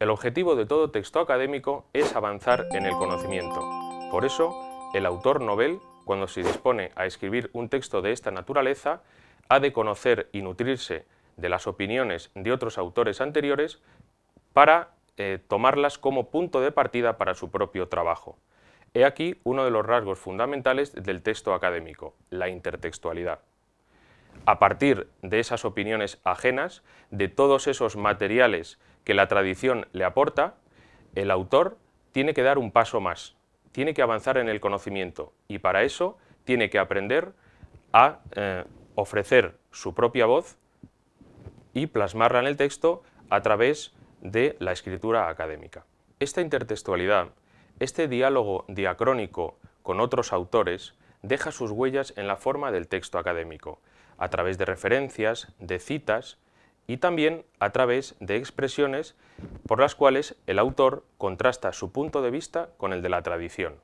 El objetivo de todo texto académico es avanzar en el conocimiento. Por eso, el autor novel, cuando se dispone a escribir un texto de esta naturaleza, ha de conocer y nutrirse de las opiniones de otros autores anteriores para eh, tomarlas como punto de partida para su propio trabajo. He aquí uno de los rasgos fundamentales del texto académico, la intertextualidad. A partir de esas opiniones ajenas, de todos esos materiales que la tradición le aporta, el autor tiene que dar un paso más, tiene que avanzar en el conocimiento y para eso tiene que aprender a eh, ofrecer su propia voz y plasmarla en el texto a través de la escritura académica. Esta intertextualidad, este diálogo diacrónico con otros autores, deja sus huellas en la forma del texto académico, a través de referencias, de citas, y también a través de expresiones por las cuales el autor contrasta su punto de vista con el de la tradición.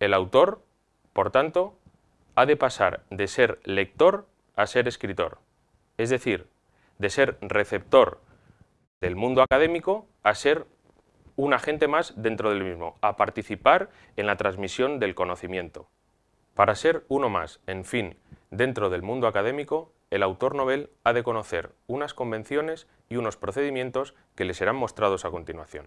El autor, por tanto, ha de pasar de ser lector a ser escritor, es decir, de ser receptor del mundo académico a ser un agente más dentro del mismo, a participar en la transmisión del conocimiento. Para ser uno más, en fin, dentro del mundo académico, el autor novel ha de conocer unas convenciones y unos procedimientos que le serán mostrados a continuación.